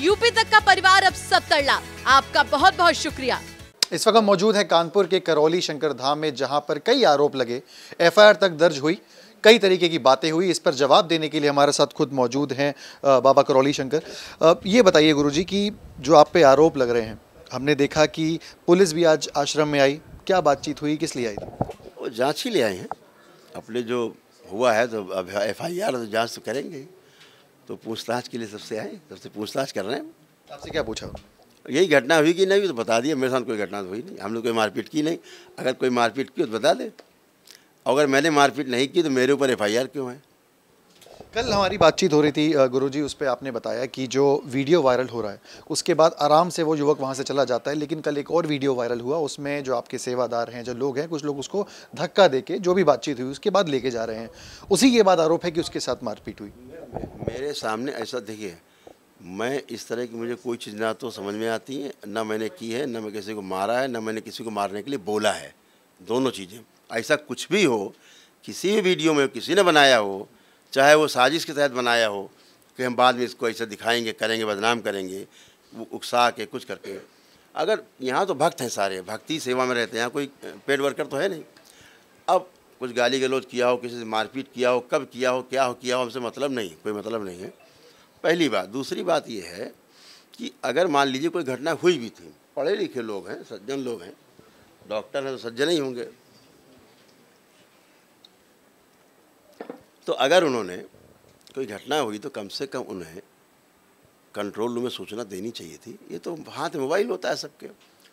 UP तक का परिवार अब सत्तर लाख आपका बहुत बहुत शुक्रिया इस वक्त मौजूद है कानपुर के करौली शंकर धाम में जहां पर कई आरोप लगे एफआईआर तक दर्ज हुई कई तरीके की बातें हुई इस पर जवाब देने के लिए हमारे साथ खुद मौजूद हैं बाबा करौली शंकर ये बताइए गुरुजी कि जो आप पे आरोप लग रहे हैं हमने देखा कि पुलिस भी आज आश्रम में आई क्या बातचीत हुई किस लिए आई थी वो जाँच ही ले आए हैं अपने जो हुआ है तो अब एफ आई आर तो जाँच तो करेंगे तो पूछताछ के लिए सबसे आए सबसे पूछताछ कर रहे हैं आपसे क्या पूछा यही घटना हुई कि नहीं हुई तो बता दिया मेरे साथ कोई घटना तो हुई नहीं हमने कोई मारपीट की नहीं अगर कोई मारपीट की तो बता दे अगर मैंने मारपीट नहीं की तो मेरे ऊपर एफ क्यों है कल हमारी बातचीत हो रही थी गुरुजी उस पर आपने बताया कि जो वीडियो वायरल हो रहा है उसके बाद आराम से वो युवक वहाँ से चला जाता है लेकिन कल एक और वीडियो वायरल हुआ उसमें जो आपके सेवादार हैं जो लोग हैं कुछ लोग उसको धक्का दे के जो भी बातचीत हुई उसके बाद लेके जा रहे हैं उसी के बाद आरोप है कि उसके साथ मारपीट हुई मेरे सामने ऐसा देखिए मैं इस तरह की मुझे कोई चीज़ ना तो समझ में आती है ना मैंने की है ना मैं किसी को मारा है ना मैंने किसी को मारने के लिए बोला है दोनों चीज़ें ऐसा कुछ भी हो किसी भी वीडियो में किसी ने बनाया हो चाहे वो साजिश के तहत बनाया हो कि हम बाद में इसको ऐसा दिखाएंगे करेंगे बदनाम करेंगे वो उकसा के कुछ करके अगर यहाँ तो भक्त हैं सारे भक्ति सेवा में रहते हैं यहाँ कोई पेड वर्कर तो है नहीं अब कुछ गाली गलौज किया हो किसी से मारपीट किया हो कब किया हो क्या हो किया हो हमसे मतलब नहीं कोई मतलब नहीं है पहली बात दूसरी बात यह है कि अगर मान लीजिए कोई घटना हुई भी थी पढ़े लिखे लोग हैं सज्जन लोग हैं डॉक्टर हैं तो सज्जन ही होंगे तो अगर उन्होंने कोई घटना हुई तो कम से कम उन्हें कंट्रोल रूम में सूचना देनी चाहिए थी ये तो हाथ मोबाइल होता है सबके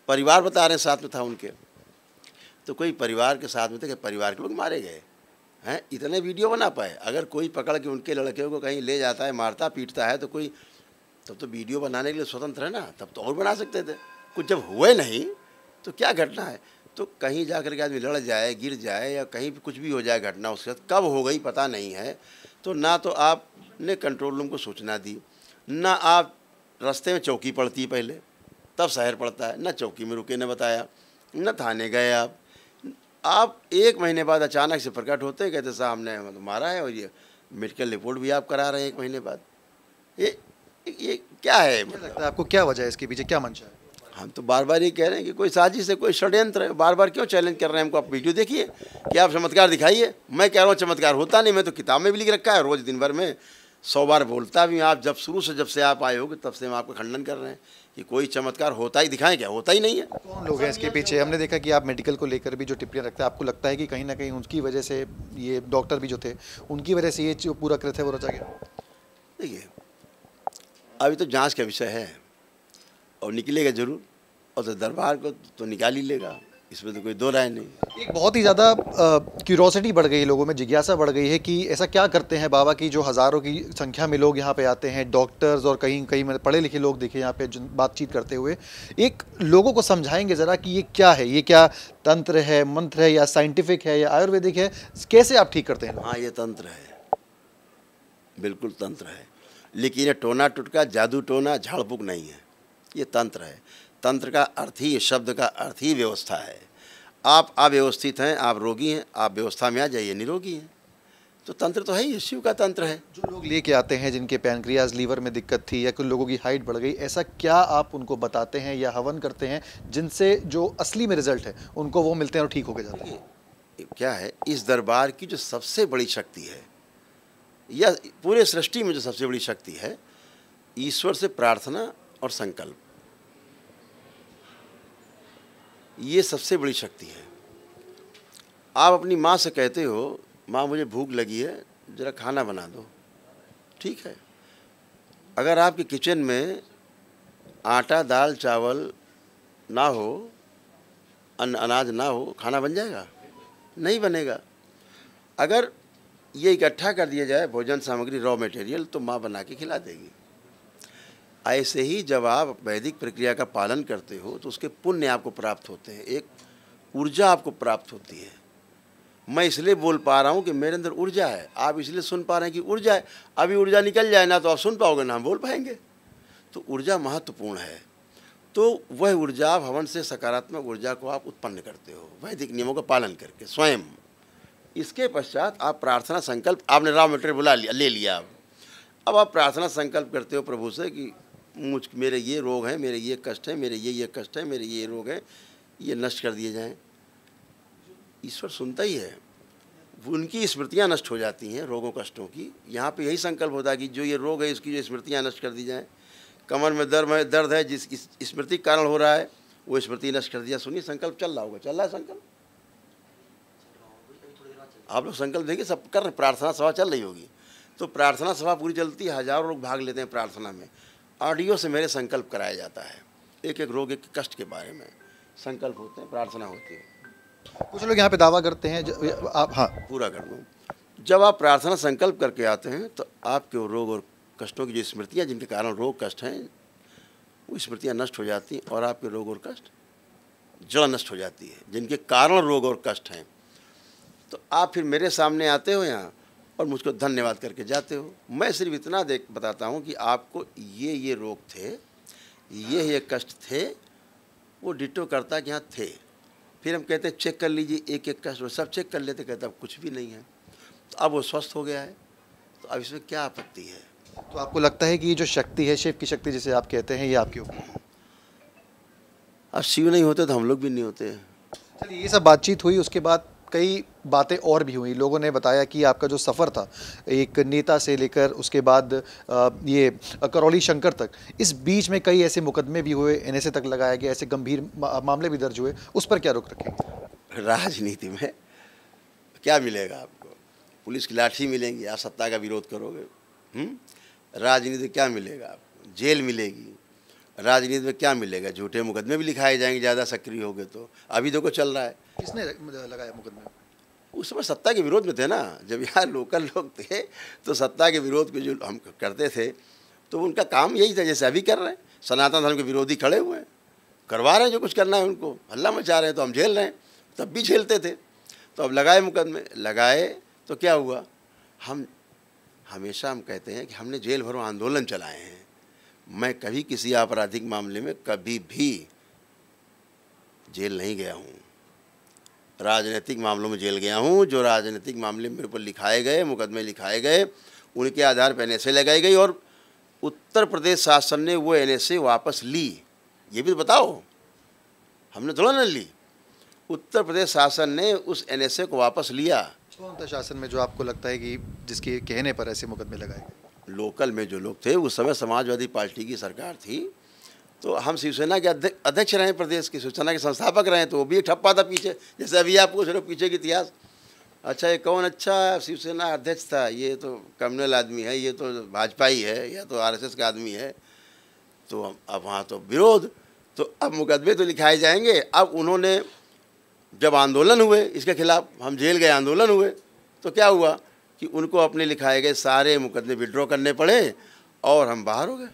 परिवार बता रहे हैं साथ में था उनके तो कोई परिवार के साथ में थे तो कि परिवार के लोग मारे गए हैं इतने वीडियो बना पाए अगर कोई पकड़ के उनके लड़के को कहीं ले जाता है मारता पीटता है तो कोई तब तो वीडियो बनाने के लिए स्वतंत्र है ना तब तो और बना सकते थे कुछ जब हुए नहीं तो क्या घटना है तो कहीं जा कर के आदमी लड़ जाए गिर जाए या कहीं कुछ भी हो जाए घटना उसके साथ कब हो गई पता नहीं है तो ना तो आपने कंट्रोल रूम को सूचना दी ना आप रास्ते में चौकी पड़ती पहले तब शहर पड़ता है ना चौकी में रुके ने बताया ना थाने गए आप आप एक महीने बाद अचानक से प्रकट होते कहते साहब हमने मतलब मारा है और ये मेडिकल रिपोर्ट भी आप करा रहे हैं एक महीने बाद ये ये क्या है मतलब लगता है आपको क्या वजह है इसके पीछे क्या मंशा है हम तो बार बार ये कह रहे हैं कि कोई साजिश है कोई षड्यंत्र है बार बार क्यों चैलेंज कर रहे हैं हमको आप वीडियो देखिए कि आप चमत्कार दिखाइए मैं कह रहा हूँ चमत्कार होता नहीं मैं तो किताब में भी लिख रखा है रोज़ दिन भर में सौ बार बोलता भी आप जब शुरू से जब से आप आए होगे तब से हम आपका खंडन कर रहे हैं कि कोई चमत्कार होता ही दिखाएं क्या होता ही नहीं है कौन लोग हैं इसके पीछे हमने देखा कि आप मेडिकल को लेकर भी जो टिप्पणियाँ रखते हैं आपको लगता है कि कहीं ना कहीं उनकी वजह से ये डॉक्टर भी जो थे उनकी वजह से ये जो पूरा कृत है वो रचा गया देखिए अभी तो जाँच का विषय है और निकलेगा जरूर और तो दरबार को तो निकाल ही लेगा इसमें तो कोई दो राय नहीं एक बहुत ही ज़्यादा क्यूरोसिटी बढ़ गई लोगों में जिज्ञासा बढ़ गई है कि ऐसा क्या करते हैं बाबा की जो हज़ारों की संख्या में लोग यहाँ पे आते हैं डॉक्टर्स और कहीं कहीं मतलब पढ़े लिखे लोग देखे यहाँ पे बातचीत करते हुए एक लोगों को समझाएंगे ज़रा कि ये क्या है ये क्या तंत्र है मंत्र है या साइंटिफिक है या आयुर्वेदिक है कैसे आप ठीक करते हैं हाँ ये तंत्र है बिल्कुल तंत्र है लेकिन ये टोना टुटका जादू टोना झाड़ नहीं है ये तंत्र है तंत्र का अर्थ ही शब्द का अर्थ ही व्यवस्था है आप अव्यवस्थित हैं आप रोगी हैं आप व्यवस्था में आ जाइए निरोगी हैं तो तंत्र तो है ही शिव का तंत्र है जो लोग लेके आते हैं जिनके पैनक्रियाज लीवर में दिक्कत थी या कुछ लोगों की हाइट बढ़ गई ऐसा क्या आप उनको बताते हैं या हवन करते हैं जिनसे जो असली में रिजल्ट है उनको वो मिलते हैं और ठीक होकर जाते हैं क्या है इस दरबार की जो सबसे बड़ी शक्ति है या पूरे सृष्टि में जो सबसे बड़ी शक्ति है ईश्वर से प्रार्थना और संकल्प ये सबसे बड़ी शक्ति है आप अपनी माँ से कहते हो माँ मुझे भूख लगी है ज़रा खाना बना दो ठीक है अगर आपके किचन में आटा दाल चावल ना हो अन, अनाज ना हो खाना बन जाएगा नहीं बनेगा अगर ये इकट्ठा कर दिया जाए भोजन सामग्री रॉ मटेरियल तो माँ बना के खिला देगी ऐसे ही जब आप वैदिक प्रक्रिया का पालन करते हो तो उसके पुण्य आपको प्राप्त होते हैं एक ऊर्जा आपको प्राप्त होती है मैं इसलिए बोल पा रहा हूँ कि मेरे अंदर ऊर्जा है आप इसलिए सुन पा रहे हैं कि ऊर्जा है अभी ऊर्जा निकल जाए ना तो आप सुन पाओगे ना हम बोल पाएंगे तो ऊर्जा महत्वपूर्ण है तो वह ऊर्जा भवन से सकारात्मक ऊर्जा को आप उत्पन्न करते हो वैदिक नियमों का पालन करके स्वयं इसके पश्चात आप प्रार्थना संकल्प आपने राम मेटर बुला लिया ले लिया अब आप प्रार्थना संकल्प करते हो प्रभु से कि मुझ मेरे ये रोग हैं मेरे ये कष्ट हैं मेरे ये ये कष्ट हैं मेरे ये रोग हैं ये नष्ट कर दिए जाएं ईश्वर सुनता ही है उनकी स्मृतियाँ नष्ट हो जाती हैं रोगों कष्टों की यहाँ पे यही संकल्प होता है कि जो ये रोग है इसकी जो स्मृतियाँ नष्ट कर दी जाएं कमर में दर्द है दर्द है जिसकी स्मृति कारण हो रहा है वो स्मृति नष्ट कर दिया सुनिए संकल्प चल रहा होगा चल रहा है संकल्प आप लोग संकल्प देखिए सब कर प्रार्थना सभा चल रही होगी तो प्रार्थना सभा पूरी चलती है हजारों लोग भाग लेते हैं प्रार्थना में ऑडियो से मेरे संकल्प कराया जाता है एक एक रोग एक कष्ट के बारे में संकल्प होते हैं प्रार्थना होती है कुछ लोग यहाँ पे दावा करते हैं जब आप हाँ पूरा कर दूँ जब आप प्रार्थना संकल्प करके आते हैं तो आपके वो रोग और कष्टों की जो स्मृतियाँ जिनके कारण रोग कष्ट हैं वो स्मृतियाँ नष्ट हो जाती हैं और आपके रोग और कष्ट जड़ नष्ट हो जाती है जिनके कारण रोग और कष्ट हैं तो आप फिर मेरे सामने आते हो यहाँ और मुझको धन्यवाद करके जाते हो मैं सिर्फ इतना देख बताता हूँ कि आपको ये ये रोग थे ये ये कष्ट थे वो डिटो करता कि यहाँ थे फिर हम कहते चेक कर लीजिए एक एक कष्ट सब चेक कर लेते कहते अब कुछ भी नहीं है तो अब वो स्वस्थ हो गया है तो अब इसमें क्या आपत्ति है तो आपको लगता है कि ये जो शक्ति है शिव की शक्ति जिसे आप कहते हैं ये आपके ऊपर अब शिव नहीं होते तो हम लोग भी नहीं होते चलिए ये सब बातचीत हुई उसके बाद कई बातें और भी हुई लोगों ने बताया कि आपका जो सफ़र था एक नेता से लेकर उसके बाद ये करौली शंकर तक इस बीच में कई ऐसे मुकदमे भी हुए एन तक लगाया गया ऐसे गंभीर मामले भी दर्ज हुए उस पर क्या रुक रखें राजनीति में क्या मिलेगा आपको पुलिस की लाठी मिलेंगी आप सत्ता का विरोध करोगे राजनीति क्या मिलेगा आपको जेल मिलेगी राजनीति में क्या मिलेगा झूठे मुकदमे भी लिखाए जाएंगे ज़्यादा सक्रिय हो गए तो अभी देखो चल रहा है किसने मतलब लगाया मुकदमे उस समय सत्ता के विरोध में थे ना जब यहाँ लोकल लोग थे तो सत्ता के विरोध में जो हम करते थे तो उनका काम यही था जैसे अभी कर रहे हैं सनातन धर्म के विरोधी खड़े हुए हैं करवा रहे हैं जो कुछ करना है उनको हल्ला मचा रहे हैं तो हम झेल रहे हैं तब भी झेलते थे तो अब लगाए मुकदमे लगाए तो क्या हुआ हम हमेशा हम कहते हैं कि हमने जेल भरो आंदोलन चलाए हैं मैं कभी किसी आपराधिक मामले में कभी भी जेल नहीं गया हूँ राजनीतिक मामलों में जेल गया हूँ जो राजनीतिक मामले मेरे ऊपर लिखाए गए मुकदमे लिखाए गए उनके आधार पर एन लगाई गई और उत्तर प्रदेश शासन ने वो एन वापस ली ये भी तो बताओ हमने थोड़ा ना ली उत्तर प्रदेश शासन ने उस एन को वापस लिया कौन था शासन में जो आपको लगता है कि जिसके कहने पर ऐसे मुकदमे लगाए गए लोकल में जो लोग थे उस समय समाजवादी पार्टी की सरकार थी तो हम शिवसेना के अध्यक्ष रहे प्रदेश के शिवसेना के संस्थापक रहे तो वो भी एक ठप्पा था पीछे जैसे अभी आप पूछ रहे हो पीछे के इतिहास अच्छा ये कौन अच्छा शिवसेना अध्यक्ष था ये तो कम्युनल आदमी है ये तो भाजपा ही है या तो आरएसएस का आदमी है तो अब वहाँ तो विरोध तो अब मुकदमे तो लिखाए जाएंगे अब उन्होंने जब आंदोलन हुए इसके खिलाफ हम जेल गए आंदोलन हुए तो क्या हुआ कि उनको अपने लिखाए गए सारे मुकदमे विड्रॉ करने पड़े और हम बाहर हो गए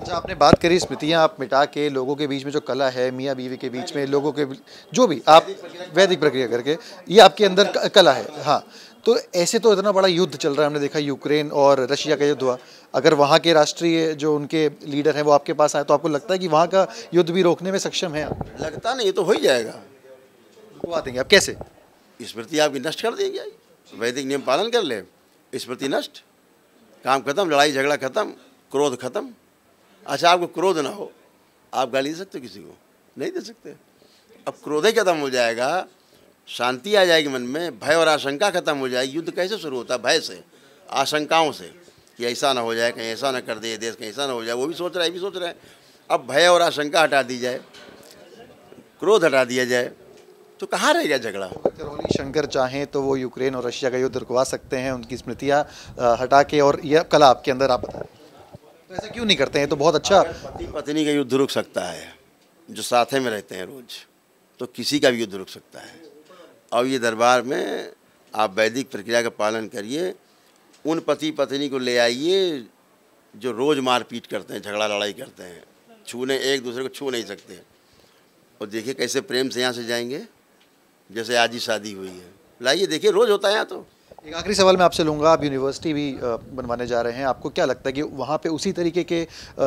अच्छा आपने बात करी स्मृतियाँ आप मिटा के लोगों के बीच में जो कला है मियाँ बीवी के बीच में लोगों के जो भी आप वैदिक प्रक्रिया करके ये आपके अंदर कला है हाँ तो ऐसे तो इतना बड़ा युद्ध चल रहा है हमने देखा यूक्रेन और रशिया का युद्ध हुआ अगर वहाँ के राष्ट्रीय जो उनके लीडर हैं वो आपके पास आए तो आपको लगता है कि वहाँ का युद्ध भी रोकने में सक्षम है लगता नहीं ये तो हो ही जाएगा रुकवा देंगे आप कैसे स्मृति आपकी नष्ट कर देंगे वैदिक नियम पालन कर ले स्मृति नष्ट काम खत्म लड़ाई झगड़ा खत्म क्रोध खत्म अच्छा आपको क्रोध ना हो आप गाली दे सकते हो किसी को नहीं दे सकते अब क्रोध ही खत्म हो जाएगा शांति आ जाएगी मन में भय और आशंका खत्म हो जाएगी युद्ध कैसे शुरू होता है भय से आशंकाओं से कि ऐसा ना हो जाए कहीं ऐसा ना कर दे देश कहीं ऐसा ना हो जाए वो भी सोच रहा है भी सोच रहा है अब भय और आशंका हटा दी जाए क्रोध हटा दिया जाए तो कहाँ रह गया झगड़ा करौली शंकर चाहें तो वो यूक्रेन और रशिया का युद्ध रुकवा सकते हैं उनकी स्मृतियाँ हटा के और यह कला आपके अंदर आप बताएं तो ऐसा क्यों नहीं करते हैं तो बहुत अच्छा पति पत्नी का युद्ध रुक सकता है जो साथे में रहते हैं रोज तो किसी का भी युद्ध रुक सकता है और ये दरबार में आप वैदिक प्रक्रिया का पालन करिए उन पति पत्नी को ले आइए जो रोज़ मारपीट करते हैं झगड़ा लड़ाई करते हैं छूने एक दूसरे को छू नहीं सकते और देखिए कैसे प्रेम से यहाँ से जाएंगे जैसे आज ही शादी हुई है लाइए देखिए रोज़ होता है यहाँ तो एक आखिरी सवाल मैं आपसे लूँगा आप यूनिवर्सिटी भी बनवाने जा रहे हैं आपको क्या लगता है कि वहाँ पे उसी तरीके के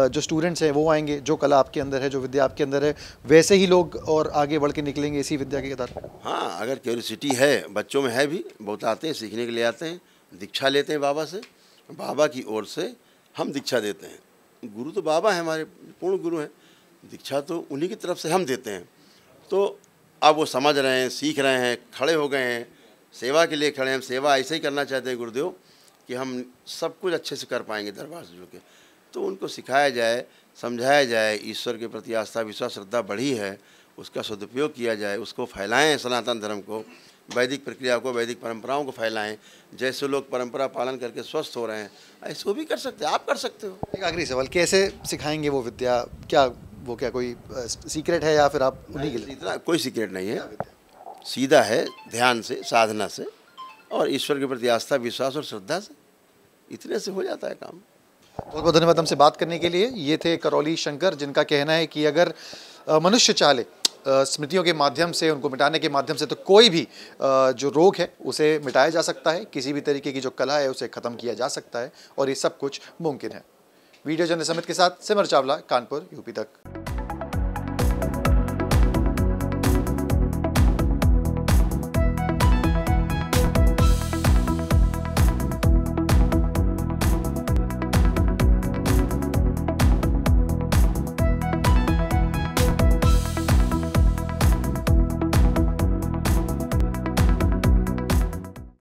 जो स्टूडेंट्स हैं वो आएंगे जो कला आपके अंदर है जो विद्या आपके अंदर है वैसे ही लोग और आगे बढ़ के निकलेंगे इसी विद्या के कतार हाँ अगर क्यूरसिटी है बच्चों में है भी बहुत आते हैं सीखने के लिए आते हैं दीक्षा लेते हैं बाबा से बाबा की ओर से हम दीक्षा देते हैं गुरु तो बाबा हैं हमारे पूर्ण गुरु हैं दीक्षा तो उन्हीं की तरफ से हम देते हैं तो अब वो समझ रहे हैं सीख रहे हैं खड़े हो गए हैं सेवा के लिए खड़े हैं हम सेवा ऐसे ही करना चाहते हैं गुरुदेव कि हम सब कुछ अच्छे से कर पाएंगे दरबार से जुड़ के तो उनको सिखाया जाए समझाया जाए ईश्वर के प्रति आस्था विश्वास श्रद्धा बढ़ी है उसका सदुपयोग किया जाए उसको फैलाएं सनातन धर्म को वैदिक प्रक्रिया को वैदिक परंपराओं को फैलाएं जैसे लोग परंपरा पालन करके स्वस्थ हो रहे हैं ऐसे वो भी कर सकते हैं आप कर सकते हो एक आखिरी सवाल कैसे सिखाएंगे वो विद्या क्या वो क्या कोई सीक्रेट है या फिर आप उन्हीं के लिए इतना कोई सीक्रेट नहीं है सीधा है ध्यान से साधना से और ईश्वर के प्रति आस्था विश्वास और श्रद्धा से इतने से हो जाता है काम बहुत बहुत धन्यवाद हमसे बात करने के लिए ये थे करौली शंकर जिनका कहना है कि अगर मनुष्य चाले स्मृतियों के माध्यम से उनको मिटाने के माध्यम से तो कोई भी जो रोग है उसे मिटाया जा सकता है किसी भी तरीके की जो कला है उसे ख़त्म किया जा सकता है और ये सब कुछ मुमकिन है वीडियो जन समित के साथ सिमर चावला कानपुर यूपी तक